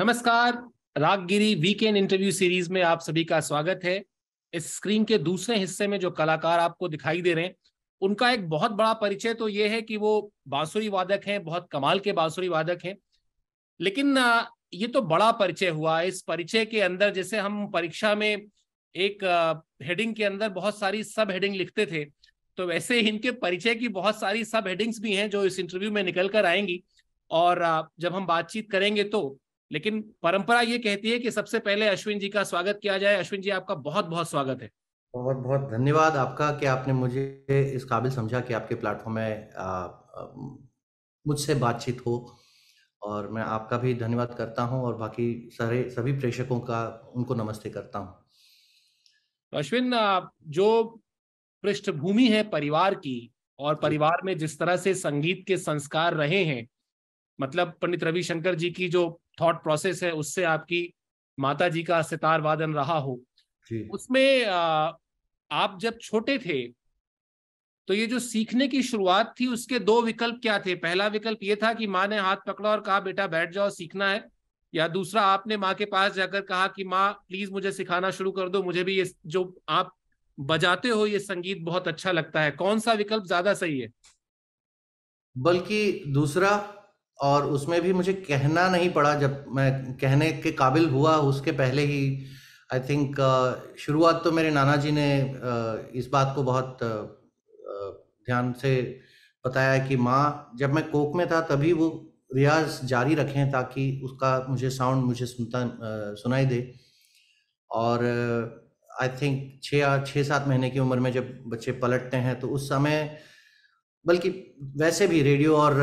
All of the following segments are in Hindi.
नमस्कार रागगिरी वीकेंड इंटरव्यू सीरीज में आप सभी का स्वागत है इस स्क्रीन के दूसरे हिस्से में जो कलाकार आपको दिखाई दे रहे हैं उनका एक बहुत बड़ा परिचय तो ये है कि वो बांसुरी वादक हैं बहुत कमाल के बांसुरी वादक हैं लेकिन ये तो बड़ा परिचय हुआ इस परिचय के अंदर जैसे हम परीक्षा में एक हेडिंग के अंदर बहुत सारी सब हेडिंग लिखते थे तो वैसे इनके परिचय की बहुत सारी सब हेडिंग्स भी हैं जो इस इंटरव्यू में निकल कर आएंगी और जब हम बातचीत करेंगे तो लेकिन परंपरा ये कहती है कि सबसे पहले अश्विन जी का स्वागत किया जाए अश्विन जी आपका बहुत बहुत स्वागत है बहुत बहुत धन्यवाद आपका कि आपने मुझे इस काबिल समझा कि आपके प्लेटफॉर्म में मुझसे बातचीत हो और मैं आपका भी धन्यवाद करता हूं और बाकी सारे सभी प्रेक्षकों का उनको नमस्ते करता हूं तो अश्विन जो पृष्ठभूमि है परिवार की और परिवार में जिस तरह से संगीत के संस्कार रहे हैं मतलब पंडित रविशंकर जी की जो थॉट प्रोसेस है उससे आपकी माता जी का सितार वादन रहा हो उसमें आप जब छोटे थे तो ये जो सीखने की शुरुआत थी उसके दो विकल्प क्या थे पहला विकल्प ये था कि माँ ने हाथ पकड़ा और कहा बेटा बैठ जाओ सीखना है या दूसरा आपने माँ के पास जाकर कहा कि माँ प्लीज मुझे सिखाना शुरू कर दो मुझे भी ये जो आप बजाते हो ये संगीत बहुत अच्छा लगता है कौन सा विकल्प ज्यादा सही है बल्कि दूसरा और उसमें भी मुझे कहना नहीं पड़ा जब मैं कहने के काबिल हुआ उसके पहले ही आई थिंक uh, शुरुआत तो मेरे नाना जी ने uh, इस बात को बहुत uh, ध्यान से बताया कि माँ जब मैं कोक में था तभी वो रियाज जारी रखें ताकि उसका मुझे साउंड मुझे सुनता सुनाई दे और आई थिंक छः छः सात महीने की उम्र में जब बच्चे पलटते हैं तो उस समय बल्कि वैसे भी रेडियो और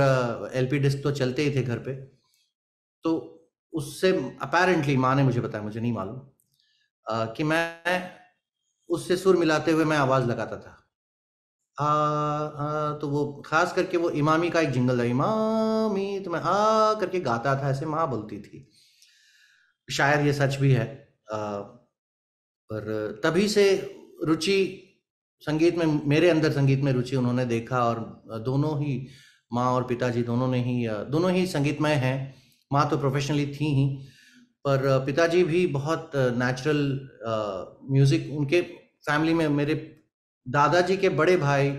एलपी डिस्क तो चलते ही थे घर पे तो उससे अपेरेंटली माँ ने मुझे बताया मुझे नहीं मालूम कि मैं उससे सुर मिलाते हुए मैं आवाज़ लगाता था आ, आ, तो वो खास करके वो इमामी का एक जिंगल था इमामी तो मैं आ करके गाता था ऐसे माँ बोलती थी शायद ये सच भी है आ, पर तभी से रुचि संगीत में मेरे अंदर संगीत में रुचि उन्होंने देखा और दोनों ही माँ और पिताजी दोनों ने ही दोनों ही संगीतमय हैं माँ तो प्रोफेशनली थी ही पर पिताजी भी बहुत नेचुरल म्यूजिक उनके फैमिली में मेरे दादाजी के बड़े भाई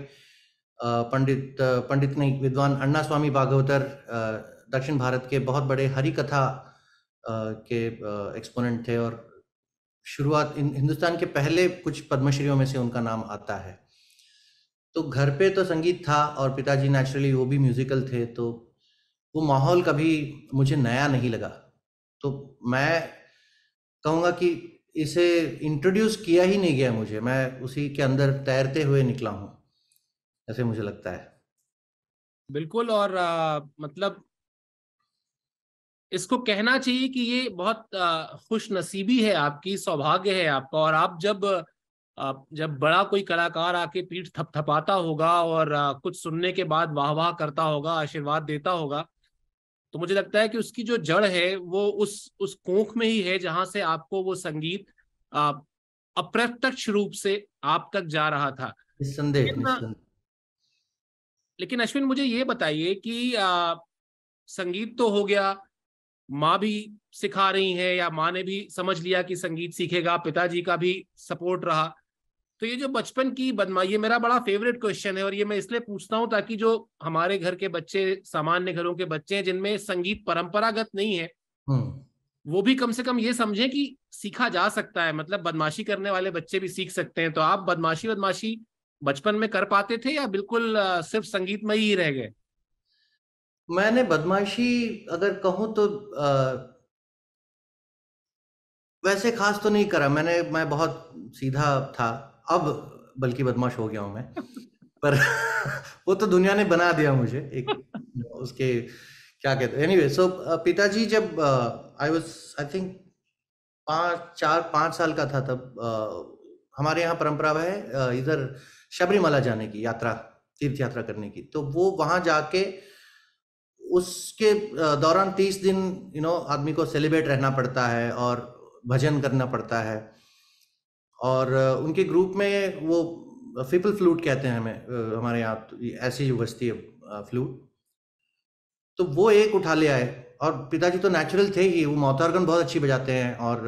पंडित पंडित नहीं विद्वान अन्ना स्वामी भागवतर दक्षिण भारत के बहुत बड़े हरिकथा कथा के एक्सपोनेंट थे और शुरुआत हिंदुस्तान के पहले कुछ पद्मश्रियों में से उनका नाम आता है तो घर पे तो संगीत था और पिताजी नेचुरली वो भी म्यूजिकल थे तो वो माहौल कभी मुझे नया नहीं लगा तो मैं कहूँगा कि इसे इंट्रोड्यूस किया ही नहीं गया मुझे मैं उसी के अंदर तैरते हुए निकला हूँ ऐसे मुझे लगता है बिल्कुल और आ, मतलब इसको कहना चाहिए कि ये बहुत खुश नसीबी है आपकी सौभाग्य है आपका और आप जब जब बड़ा कोई कलाकार आके पीठ थपथपाता होगा और कुछ सुनने के बाद वाह वाह करता होगा आशीर्वाद देता होगा तो मुझे लगता है कि उसकी जो जड़ है वो उस उस कोख में ही है जहां से आपको वो संगीत अप्रत्यक्ष रूप से आप तक जा रहा था निसंदेह लेकिन अश्विन मुझे ये बताइए कि आ, संगीत तो हो गया माँ भी सिखा रही हैं या माँ ने भी समझ लिया कि संगीत सीखेगा पिताजी का भी सपोर्ट रहा तो ये जो बचपन की बदमा ये मेरा बड़ा फेवरेट क्वेश्चन है और ये मैं इसलिए पूछता हूँ ताकि जो हमारे घर के बच्चे सामान्य घरों के बच्चे हैं जिनमें संगीत परंपरागत नहीं है हम्म। वो भी कम से कम ये समझे कि सीखा जा सकता है मतलब बदमाशी करने वाले बच्चे भी सीख सकते हैं तो आप बदमाशी बदमाशी बचपन में कर पाते थे या बिल्कुल सिर्फ संगीत में ही रह गए मैंने बदमाशी अगर कहूँ तो आ, वैसे ख़ास तो नहीं करा मैंने मैं बहुत सीधा था, अब बल्कि बदमाश हो गया हूं मैं। पर वो तो दुनिया ने बना दिया मुझे एक उसके क्या कहते हैं एनीवे सो पिताजी जब आई वाज़ आई थिंक पांच चार पांच साल का था तब आ, हमारे यहाँ परंपरा है इधर शबरीमला जाने की यात्रा, तीर्थ यात्रा करने की। तो वो वहाँ जाके उसके दौरान तीस दिन यू नो आदमी को सेलिब्रेट रहना पड़ता है और भजन करना पड़ता है और उनके ग्रुप में वो फिपल फ्लूट कहते हैं हमें हमारे यहाँ तो ऐसी ही है फ्लूट तो वो एक उठा ले आए और पिताजी तो नेचुरल थे ही वो मौतारगन बहुत अच्छी बजाते हैं और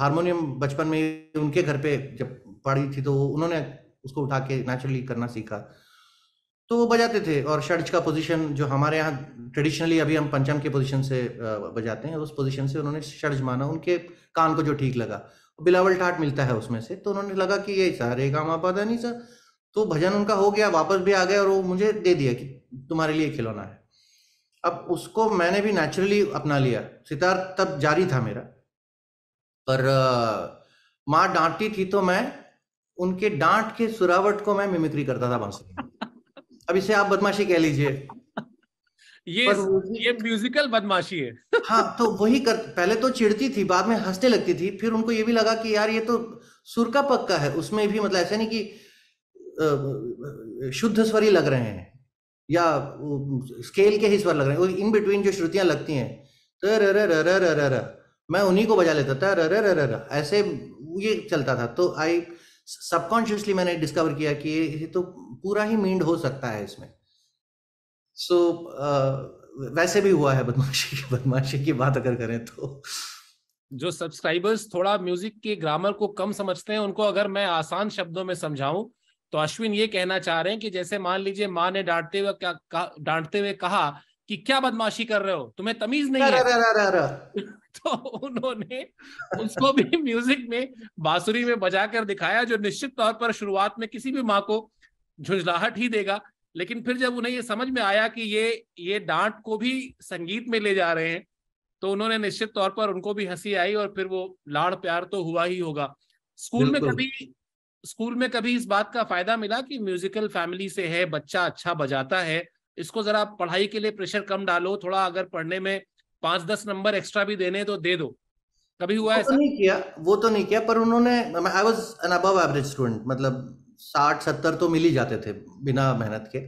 हारमोनियम बचपन में उनके घर पे जब पढ़ी थी तो उन्होंने उसको उठा के नेचुरली करना सीखा तो वो बजाते थे और शर्ज का पोजीशन जो हमारे यहाँ ट्रेडिशनली अभी हम पंचम के पोजीशन से बजाते हैं उस पोजीशन से उन्होंने शर्ज माना उनके कान को जो ठीक लगा बिलावल ठाट मिलता है उसमें से तो उन्होंने लगा कि ये सर एक गामा पादा नहीं सर तो भजन उनका हो गया वापस भी आ गया और वो मुझे दे दिया कि तुम्हारे लिए खिलौना है अब उसको मैंने भी नेचुरली अपना लिया सितार तब जारी था मेरा पर माँ डांटती थी तो मैं उनके डांट के सुरावट को मैं मिमिक्री करता था बांसुरी अब इसे आप बदमाशी कह लीजिए ये ये म्यूजिकल बदमाशी है हाँ तो वही कर पहले तो चिड़ती थी बाद में हंसने लगती थी फिर उनको ये भी लगा कि यार ये तो सुर का पक्का है उसमें भी मतलब ऐसा नहीं कि शुद्ध स्वरी लग रहे हैं या स्केल के ही स्वर लग रहे हैं इन बिटवीन जो श्रुतियां लगती हैं तो र र र र र मैं उन्हीं को बजा लेता था र ऐसे ये चलता था तो आई सबकॉन्शियसली मैंने डिस्कवर किया कि ये तो पूरा ही मींड हो सकता है इसमें सो so, वैसे भी हुआ है बदमाशी की बदमाशी की बात अगर करें तो जो सब्सक्राइबर्स थोड़ा म्यूजिक के ग्रामर को कम समझते हैं उनको अगर मैं आसान शब्दों में समझाऊं तो अश्विन ये कहना चाह रहे हैं कि जैसे मान लीजिए माँ ने डांटते हुए क्या डांटते हुए कहा कि क्या बदमाशी कर रहे हो तुम्हें तमीज नहीं रा, है रा, रा, रा, रा। तो उन्होंने उसको भी म्यूजिक में बांसुरी में बजा कर दिखाया जो निश्चित तौर पर शुरुआत में किसी भी माँ को झुंझलाहट ही देगा लेकिन फिर जब उन्हें ये समझ में आया कि ये ये डांट को भी संगीत में ले जा रहे हैं तो उन्होंने निश्चित तौर पर उनको भी हंसी आई और फिर वो लाड़ प्यार तो हुआ ही होगा स्कूल में कभी स्कूल में कभी इस बात का फायदा मिला कि म्यूजिकल फैमिली से है बच्चा अच्छा बजाता है इसको जरा पढ़ाई के लिए प्रेशर कम डालो थोड़ा अगर पढ़ने में पांच दस नंबर एक्स्ट्रा भी देने तो दे दो कभी हुआ तो ऐसा तो नहीं किया वो तो नहीं किया पर उन्होंने I was an above average student मतलब साठ सत्तर तो मिल ही जाते थे बिना मेहनत के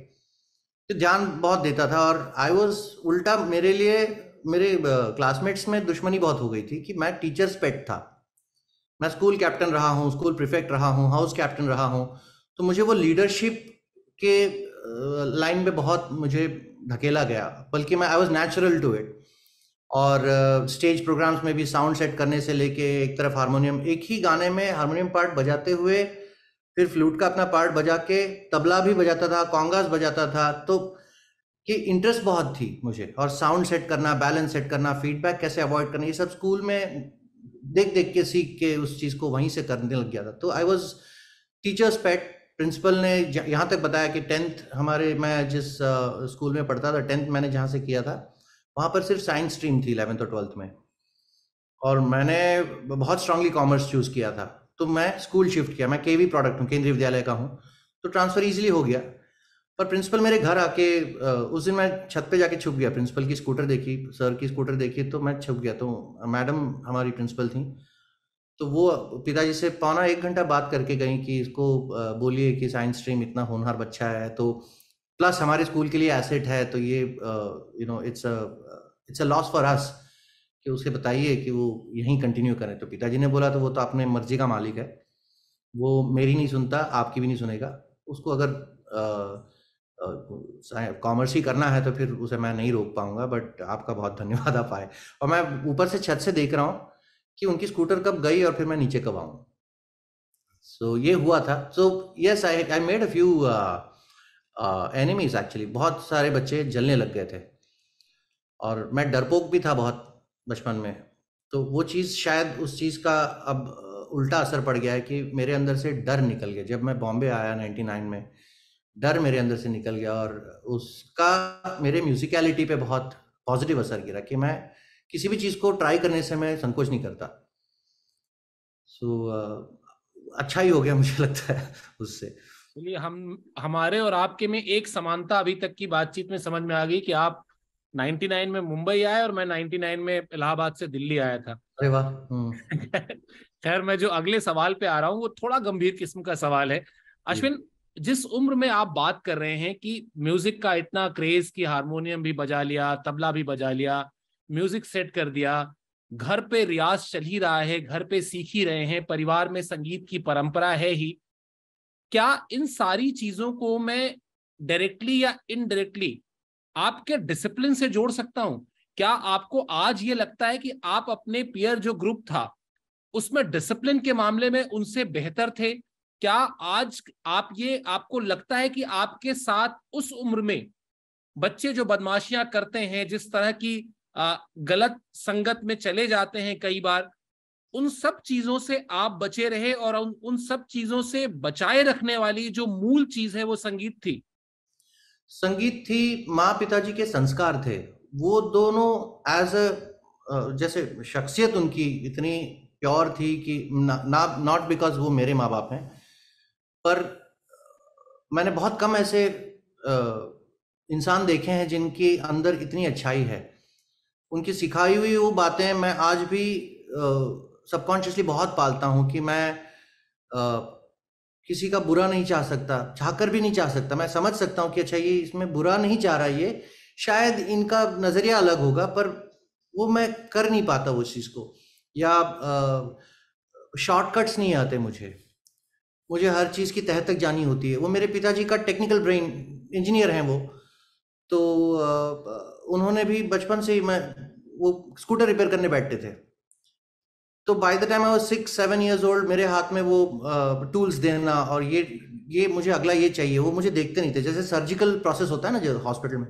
तो ध्यान बहुत देता था और आई वाज उल्टा मेरे लिए मेरे क्लासमेट्स में दुश्मनी बहुत हो गई थी कि मैं टीचर्स पेट था मैं स्कूल कैप्टन रहा हूँ स्कूल प्रिफेक्ट रहा हूँ हाउस कैप्टन रहा हूँ तो मुझे वो लीडरशिप के लाइन में बहुत मुझे धकेला गया बल्कि मैं I was natural to it और स्टेज प्रोग्राम्स में भी साउंड सेट करने से लेके एक तरफ हारमोनियम एक ही गाने में हारमोनियम पार्ट बजाते हुए फिर फ्लूट का अपना पार्ट बजा के तबला भी बजाता था कॉन्गास बजाता था तो कि इंटरेस्ट बहुत थी मुझे और साउंड सेट करना बैलेंस सेट करना फीडबैक कैसे अवॉइड करना ये सब स्कूल में देख देख के सीख के उस चीज़ को वहीं से करने लग गया था तो I was teacher's pet principal ने यहाँ तक बताया कि टेंथ हमारे मैं जिस स्कूल में पढ़ता था टेंथ मैंने जहाँ से किया था वहाँ पर सिर्फ साइंस स्ट्रीम थी इलेवेंथ और ट्वेल्थ में और मैंने बहुत स्ट्रांगली कॉमर्स चूज़ किया था तो मैं स्कूल शिफ्ट किया मैं के वी प्रोडक्ट हूँ केंद्रीय विद्यालय का हूँ तो ट्रांसफ़र ईजिली हो गया पर प्रिंसिपल मेरे घर आके उस दिन मैं छत पे जाके छुप गया प्रिंसिपल की स्कूटर देखी सर की स्कूटर देखी तो मैं छुप गया तो मैडम हमारी प्रिंसिपल थी तो वो पिताजी से पौना एक घंटा बात करके गई कि इसको बोलिए कि साइंस स्ट्रीम इतना होनहार बच्चा है तो प्लस हमारे स्कूल के लिए एसेट है तो ये you know it's it's a loss for us कि उसे बताइए कि वो यहीं कंटिन्यू करें तो पिताजी ने बोला तो वो तो अपने मर्जी का मालिक है वो मेरी नहीं सुनता आपकी भी नहीं सुनेगा उसको अगर कॉमर्स ही करना है तो फिर उसे मैं नहीं रोक पाऊंगा बट आपका बहुत धन्यवाद आप आए और मैं ऊपर से छत से देख रहा हूँ कि उनकी स्कूटर कब गई और फिर मैं नीचे कब आऊँ सो so, ये हुआ था so yes I I made a few enemies actually बहुत सारे बच्चे जलने लग गए थे और मैं डरपोक भी था बहुत बचपन में तो वो चीज़ शायद उस चीज़ का अब उल्टा असर पड़ गया है कि मेरे अंदर से डर निकल गया जब मैं बॉम्बे आया 99 में डर मेरे अंदर से निकल गया और उसका मेरे म्यूजिकलिटी पे बहुत पॉजिटिव असर गिरा कि मैं किसी भी चीज़ को ट्राई करने से मैं संकोच नहीं करता सो so, अच्छा ही हो गया मुझे लगता है उससे चलिए हम हमारे और आपके में एक समानता अभी तक की बातचीत में समझ में आ गई कि आप 99 में मुंबई आए और मैं 99 में इलाहाबाद से दिल्ली आया था अरे वाह हम्म। खैर मैं जो अगले सवाल पे आ रहा हूँ वो थोड़ा गंभीर किस्म का सवाल है अश्विन जिस उम्र में आप बात कर रहे हैं कि म्यूजिक का इतना क्रेज कि हारमोनियम भी बजा लिया तबला भी बजा लिया म्यूजिक सेट कर दिया घर पे रियाज चल ही रहा है घर पे सीख ही रहे हैं परिवार में संगीत की परंपरा है ही क्या इन सारी चीजों को मैं डायरेक्टली या इनडायरेक्टली आपके डिसिप्लिन से जोड़ सकता हूं क्या आपको आज ये लगता है कि आप अपने पियर जो ग्रुप था उसमें डिसिप्लिन के मामले में उनसे बेहतर थे क्या आज आप ये आपको लगता है कि आपके साथ उस उम्र में बच्चे जो बदमाशियां करते हैं जिस तरह की गलत संगत में चले जाते हैं कई बार उन सब चीजों से आप बचे रहे और उन उन सब चीजों से बचाए रखने वाली जो मूल चीज है वो संगीत थी संगीत थी माँ पिताजी के संस्कार थे वो दोनों एज अ जैसे शख्सियत उनकी इतनी प्योर थी कि ना नॉट बिकॉज वो मेरे माँ बाप हैं पर मैंने बहुत कम ऐसे इंसान देखे हैं जिनके अंदर इतनी अच्छाई है उनकी सिखाई हुई वो बातें मैं आज भी सबकॉन्शियसली बहुत पालता हूँ कि मैं आ, किसी का बुरा नहीं चाह सकता चाह कर भी नहीं चाह सकता मैं समझ सकता हूँ कि अच्छा ये इसमें बुरा नहीं चाह रहा ये शायद इनका नज़रिया अलग होगा पर वो मैं कर नहीं पाता उस चीज़ को या शॉर्टकट्स नहीं आते मुझे मुझे हर चीज़ की तह तक जानी होती है वो मेरे पिताजी का टेक्निकल ब्रेन इंजीनियर हैं वो तो आ, उन्होंने भी बचपन से ही मैं वो स्कूटर रिपेयर करने बैठते थे तो by the time I six seven years old मेरे हाथ में वो टूल्स uh, देना और ये ये मुझे अगला ये चाहिए वो मुझे देखते नहीं थे जैसे सर्जिकल प्रोसेस होता है ना जो हॉस्पिटल में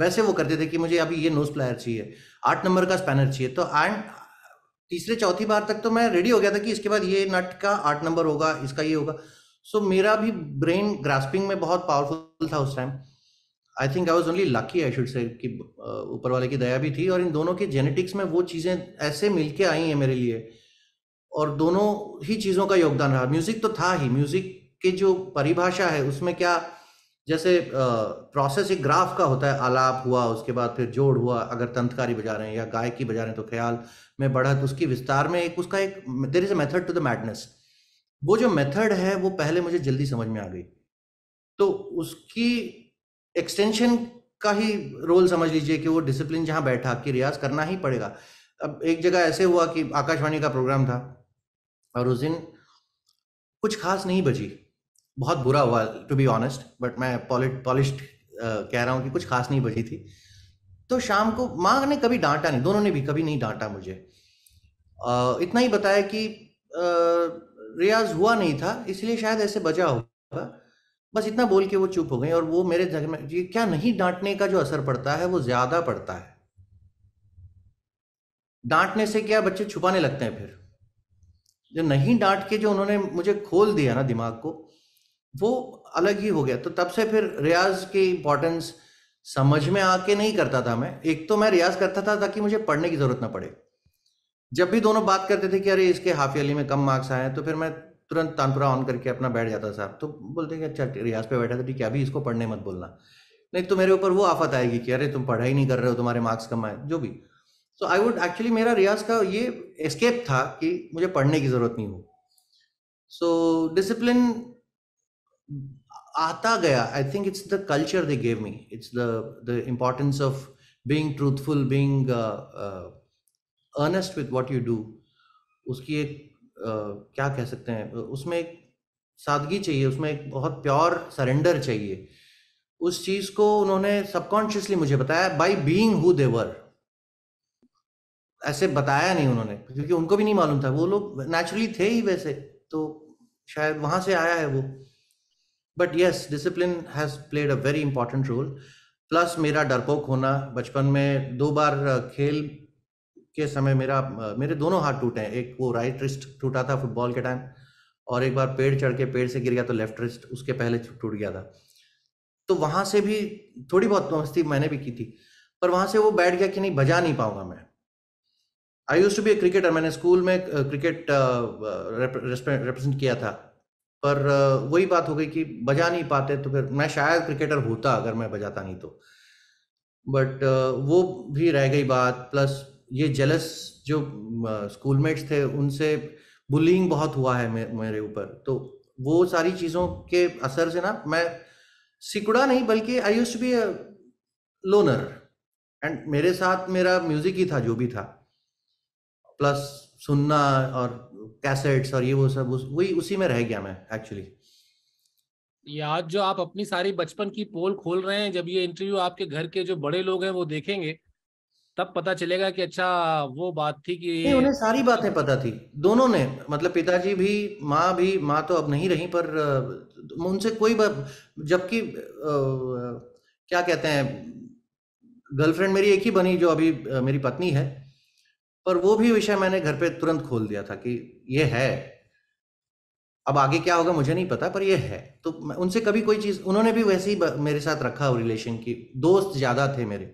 वैसे वो करते थे कि मुझे अभी ये नोज प्लायर चाहिए आठ नंबर का स्पैनर चाहिए तो एंड तीसरे चौथी बार तक तो मैं रेडी हो गया था कि इसके बाद ये नट का आठ नंबर होगा इसका ये होगा सो so, मेरा भी ब्रेन ग्रास्पिंग में बहुत पावरफुल था उस time I think I was only lucky I should say ऊपर वाले की दया भी थी और इन दोनों के जेनेटिक्स में वो चीज़ें ऐसे मिलके आई हैं मेरे लिए और दोनों ही चीज़ों का योगदान रहा म्यूज़िक तो था ही म्यूज़िक की जो परिभाषा है उसमें क्या जैसे प्रोसेस एक ग्राफ का होता है आलाप हुआ उसके बाद फिर जोड़ हुआ अगर तंतकारी बजा रहे हैं या गायकी बजा रहे हैं तो ख्याल में बढ़त उसकी विस्तार में एक उसका एक there is a method to the madness वो जो मेथड है वो पहले मुझे जल्दी समझ में आ गई तो उसकी एक्सटेंशन का ही रोल समझ लीजिए कि वो डिसिप्लिन जहाँ बैठा कि रियाज करना ही पड़ेगा अब एक जगह ऐसे हुआ कि आकाशवाणी का प्रोग्राम था और उस दिन कुछ खास नहीं बची बहुत बुरा हुआ टू बी ऑनेस्ट बट मैं पॉलिश कह रहा हूँ कि कुछ खास नहीं बची थी तो शाम को माँ ने कभी डांटा नहीं दोनों ने भी कभी नहीं डांटा मुझे आ, इतना ही बताया कि रियाज हुआ नहीं था इसलिए शायद ऐसे बजा होगा बस इतना बोल के वो चुप हो गई और वो मेरे जगह में ये क्या नहीं डांटने का जो असर पड़ता है वो ज्यादा पड़ता है डांटने से क्या बच्चे छुपाने लगते हैं फिर जो नहीं डांट के जो उन्होंने मुझे खोल दिया ना दिमाग को वो अलग ही हो गया तो तब से फिर रियाज की इंपॉर्टेंस समझ में आके नहीं करता था मैं एक तो मैं रियाज करता था ताकि मुझे पढ़ने की जरूरत ना पड़े जब भी दोनों बात करते थे कि अरे इसके हाफी अली में कम मार्क्स आए तो फिर मैं तुरंत तानपुरा ऑन करके अपना बैठ जाता साहब तो बोलते कि अच्छा रियाज पे बैठा था ठीक है अभी इसको पढ़ने मत बोलना नहीं तो मेरे ऊपर वो आफत आएगी कि अरे तुम पढ़ाई नहीं कर रहे हो तुम्हारे मार्क्स कम आए जो भी सो आई वुड एक्चुअली मेरा रियाज का ये एस्केप था कि मुझे पढ़ने की ज़रूरत नहीं हो सो डिसिप्लिन आता गया I think it's the culture they gave me it's the the importance of being truthful being earnest with what you do उसकी एक uh, क्या कह सकते हैं उसमें एक सादगी चाहिए उसमें एक बहुत प्योर सरेंडर चाहिए उस चीज़ को उन्होंने सबकॉन्शियसली मुझे बताया बाई बींग हु देवर ऐसे बताया नहीं उन्होंने क्योंकि उनको भी नहीं मालूम था वो लोग नेचुरली थे ही वैसे तो शायद वहां से आया है वो but yes discipline has played a very important role plus मेरा डरपोक होना बचपन में दो बार खेल के समय मेरा मेरे दोनों हाथ टूटे हैं एक वो राइट रिस्ट टूटा था फुटबॉल के टाइम और एक बार पेड़ चढ़ के पेड़ से गिर गया तो लेफ्ट रिस्ट उसके पहले टूट गया था तो वहां से भी थोड़ी बहुत मस्ती मैंने भी की थी पर वहां से वो बैठ गया कि नहीं बजा नहीं पाऊंगा मैं I use to be a cricketer मैंने स्कूल में क्रिकेट रिप्रेजेंट किया था पर वही बात हो गई कि बजा नहीं पाते तो फिर मैं शायद क्रिकेटर होता अगर मैं बजाता नहीं तो बट वो भी रह गई बात प्लस ये जेलस जो स्कूलमेट्स थे उनसे बुलिंग बहुत हुआ है मेरे ऊपर तो वो सारी चीज़ों के असर से ना मैं सिकुड़ा नहीं बल्कि I use to be loner and मेरे साथ मेरा म्यूज़िक ही था जो भी था प्लस सुनना और कैसेट्स और ये वो सब उस, वही उसी में रह गया मैं एक्चुअली याद आज जो आप अपनी सारी बचपन की पोल खोल रहे हैं जब ये इंटरव्यू आपके घर के जो बड़े लोग हैं वो देखेंगे तब पता चलेगा कि अच्छा वो बात थी कि नहीं उन्हें सारी बातें पता थी दोनों ने मतलब पिताजी भी माँ भी माँ तो अब नहीं रही पर उनसे कोई जबकि क्या कहते हैं गर्लफ्रेंड मेरी एक ही बनी जो अभी मेरी पत्नी है पर वो भी विषय मैंने घर पे तुरंत खोल दिया था कि ये है अब आगे क्या होगा मुझे नहीं पता पर ये है तो उनसे कभी कोई चीज़ उन्होंने भी वैसे ही मेरे साथ रखा रिलेशन की दोस्त ज़्यादा थे मेरे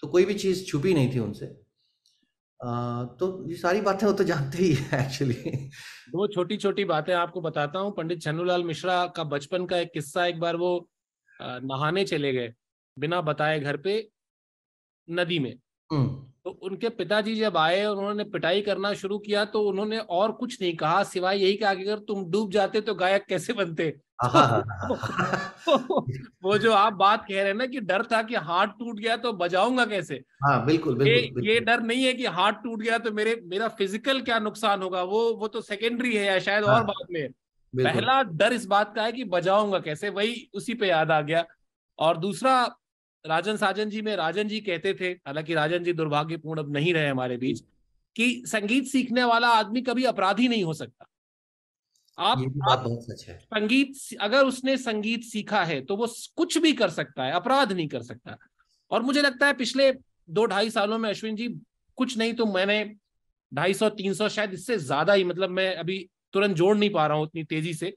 तो कोई भी चीज़ छुपी नहीं थी उनसे आ, तो ये सारी बातें वो तो जानते ही है एक्चुअली वो छोटी छोटी बातें आपको बताता हूँ पंडित छन्नूलाल मिश्रा का बचपन का एक किस्सा एक बार वो नहाने चले गए बिना बताए घर पे नदी में हम्म। तो उनके पिताजी जब आए उन्होंने पिटाई करना शुरू किया तो उन्होंने और कुछ नहीं कहा सिवाय यही कहा कि अगर तुम डूब जाते तो गायक कैसे बनते वो जो आप बात कह रहे हैं ना कि डर था कि हाथ टूट गया तो बजाऊंगा कैसे हाँ बिल्कुल, बिल्कुल, ये, बिल्कुल ये डर नहीं है कि हाथ टूट गया तो मेरे मेरा फिजिकल क्या नुकसान होगा वो वो तो सेकेंडरी है या शायद हाँ, और बाद में पहला डर इस बात का है कि बजाऊंगा कैसे वही उसी पे याद आ गया और दूसरा राजन साजन जी में राजन जी कहते थे हालांकि राजन जी दुर्भाग्यपूर्ण अब नहीं रहे हमारे बीच कि संगीत सीखने वाला आदमी कभी अपराधी नहीं हो सकता आप, आप संगीत अगर उसने संगीत सीखा है तो वो कुछ भी कर सकता है अपराध नहीं कर सकता और मुझे लगता है पिछले दो ढाई सालों में अश्विन जी कुछ नहीं तो मैंने ढाई सौ तीन सौ शायद इससे ज्यादा ही मतलब मैं अभी तुरंत जोड़ नहीं पा रहा हूँ उतनी तेजी से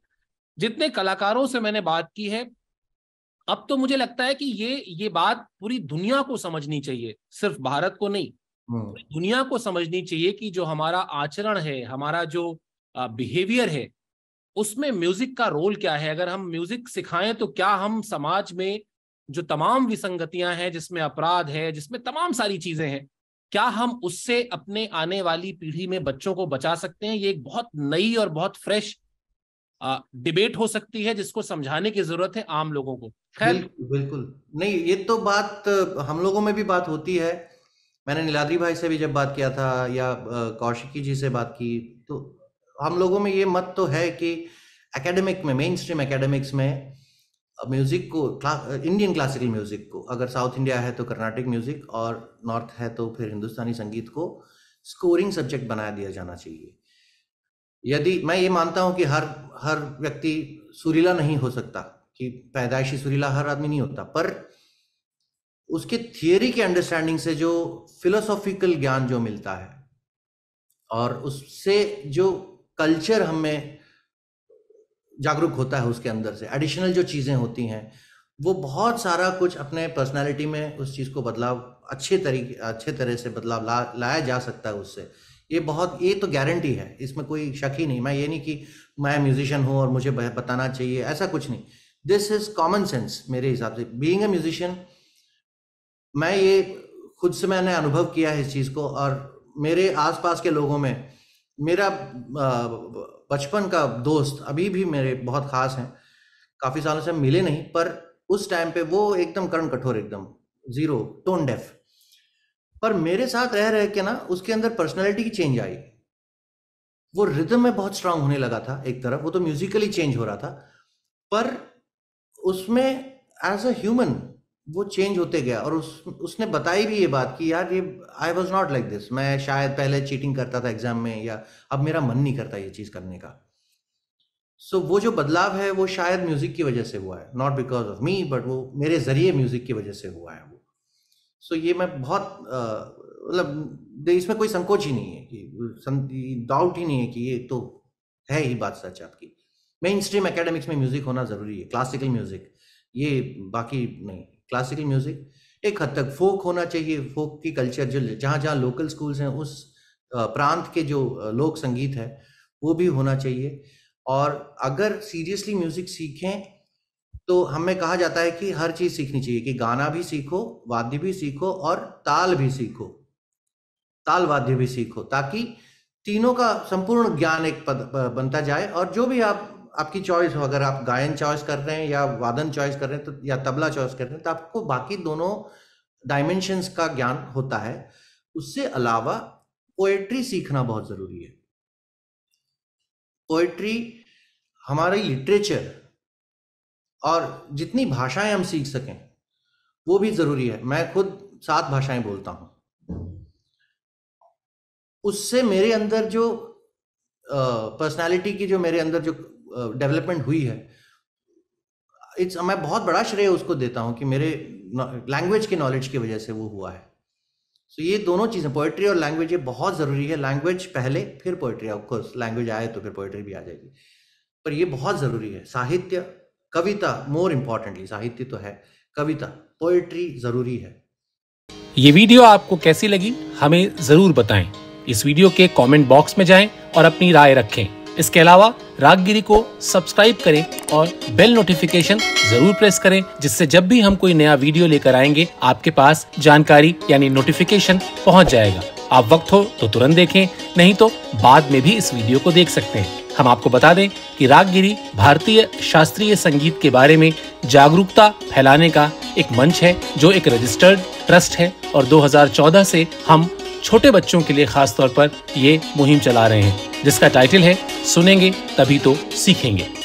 जितने कलाकारों से मैंने बात की है अब तो मुझे लगता है कि ये ये बात पूरी दुनिया को समझनी चाहिए सिर्फ भारत को नहीं हम्म। पूरी दुनिया को समझनी चाहिए कि जो हमारा आचरण है हमारा जो बिहेवियर है उसमें म्यूजिक का रोल क्या है अगर हम म्यूजिक सिखाएं तो क्या हम समाज में जो तमाम विसंगतियां हैं जिसमें अपराध है जिसमें तमाम सारी चीजें हैं क्या हम उससे अपने आने वाली पीढ़ी में बच्चों को बचा सकते हैं ये एक बहुत नई और बहुत फ्रेश डिबेट हो सकती है जिसको समझाने की जरूरत है आम लोगों को खैर बिल्कुल, नहीं ये तो बात हम लोगों में भी बात होती है मैंने नीलाद्री भाई से भी जब बात किया था या कौशिकी जी से बात की तो हम लोगों में ये मत तो है कि एकेडमिक में मेन स्ट्रीम एकेडमिक्स में म्यूजिक को इंडियन क्लासिकल म्यूजिक को अगर साउथ इंडिया है तो कर्नाटिक म्यूजिक और नॉर्थ है तो फिर हिंदुस्तानी संगीत को स्कोरिंग सब्जेक्ट बनाया दिया जाना चाहिए यदि मैं ये मानता हूं कि हर हर व्यक्ति सुरीला नहीं हो सकता कि पैदाइशी सुरीला हर आदमी नहीं होता पर उसके थियोरी के अंडरस्टैंडिंग से जो फिलोसॉफिकल ज्ञान जो मिलता है और उससे जो कल्चर हमें जागरूक होता है उसके अंदर से एडिशनल जो चीज़ें होती हैं वो बहुत सारा कुछ अपने पर्सनालिटी में उस चीज़ को बदलाव अच्छे तरीके अच्छे तरह से बदलाव ला लाया जा सकता है उससे ये बहुत ये तो गारंटी है इसमें कोई शक ही नहीं मैं ये नहीं कि मैं म्यूजिशियन हूँ और मुझे बताना चाहिए ऐसा कुछ नहीं दिस इज कॉमन सेंस मेरे हिसाब से बींग ए म्यूजिशियन मैं ये खुद से मैंने अनुभव किया है इस चीज़ को और मेरे आसपास के लोगों में मेरा बचपन का दोस्त अभी भी मेरे बहुत खास हैं काफ़ी सालों से मिले नहीं पर उस टाइम पे वो एकदम कर्ण कठोर एकदम ज़ीरो टोन डेफ पर मेरे साथ रह रह के ना उसके अंदर पर्सनैलिटी की चेंज आई वो रिदम में बहुत स्ट्रांग होने लगा था एक तरफ वो तो म्यूजिकली चेंज हो रहा था पर उसमें एज अ ह्यूमन वो चेंज होते गया और उस उसने बताई भी ये बात कि यार ये I was not like this मैं शायद पहले चीटिंग करता था एग्जाम में या अब मेरा मन नहीं करता ये चीज़ करने का सो so, वो जो बदलाव है वो शायद म्यूज़िक की वजह से हुआ है not because of me but वो मेरे ज़रिए म्यूज़िक की वजह से हुआ है सो ये मैं बहुत मतलब इसमें कोई संकोच ही नहीं है कि डाउट ही नहीं है कि ये तो है ही बात सच आपकी मेन स्ट्रीम अकेडमिक्स में म्यूजिक होना जरूरी है क्लासिकल म्यूजिक ये बाकी नहीं क्लासिकल म्यूजिक एक हद तक फोक होना चाहिए फोक की कल्चर जो जहाँ जहाँ लोकल स्कूल्स हैं उस प्रांत के जो लोक संगीत है वो भी होना चाहिए और अगर सीरियसली म्यूजिक सीखें तो हमें कहा जाता है कि हर चीज सीखनी चाहिए कि गाना भी सीखो वाद्य भी सीखो और ताल भी सीखो ताल वाद्य भी सीखो ताकि तीनों का संपूर्ण ज्ञान एक पद बनता जाए और जो भी आप आपकी चॉइस हो अगर आप गायन चॉइस कर रहे हैं या वादन चॉइस कर रहे हैं तो या तबला चॉइस कर रहे हैं तो आपको बाकी दोनों डायमेंशंस का ज्ञान होता है उससे अलावा पोएट्री सीखना बहुत जरूरी है पोएट्री हमारी लिटरेचर और जितनी भाषाएं हम सीख सकें वो भी जरूरी है मैं खुद सात भाषाएं बोलता हूं उससे मेरे अंदर जो पर्सनालिटी की जो मेरे अंदर जो डेवलपमेंट हुई है इट्स मैं बहुत बड़ा श्रेय उसको देता हूँ कि मेरे लैंग्वेज के नॉलेज की वजह से वो हुआ है सो so, ये दोनों चीज़ें पोइट्री और लैंग्वेज ये बहुत ज़रूरी है लैंग्वेज पहले फिर पोइट्री ऑफकोर्स लैंग्वेज आए तो फिर पोइट्री भी आ जाएगी पर ये बहुत ज़रूरी है साहित्य कविता मोर इम्पोर्टेंटली साहित्य तो है कविता पोएट्री जरूरी है ये वीडियो आपको कैसी लगी हमें जरूर बताएं इस वीडियो के कमेंट बॉक्स में जाएं और अपनी राय रखें इसके अलावा रागगिरी को सब्सक्राइब करें और बेल नोटिफिकेशन जरूर प्रेस करें जिससे जब भी हम कोई नया वीडियो लेकर आएंगे आपके पास जानकारी यानी नोटिफिकेशन पहुंच जाएगा आप वक्त हो तो तुरंत देखें नहीं तो बाद में भी इस वीडियो को देख सकते हैं हम आपको बता दें कि रागगिरी भारतीय शास्त्रीय संगीत के बारे में जागरूकता फैलाने का एक मंच है जो एक रजिस्टर्ड ट्रस्ट है और 2014 से हम छोटे बच्चों के लिए खास तौर पर ये मुहिम चला रहे हैं जिसका टाइटल है सुनेंगे तभी तो सीखेंगे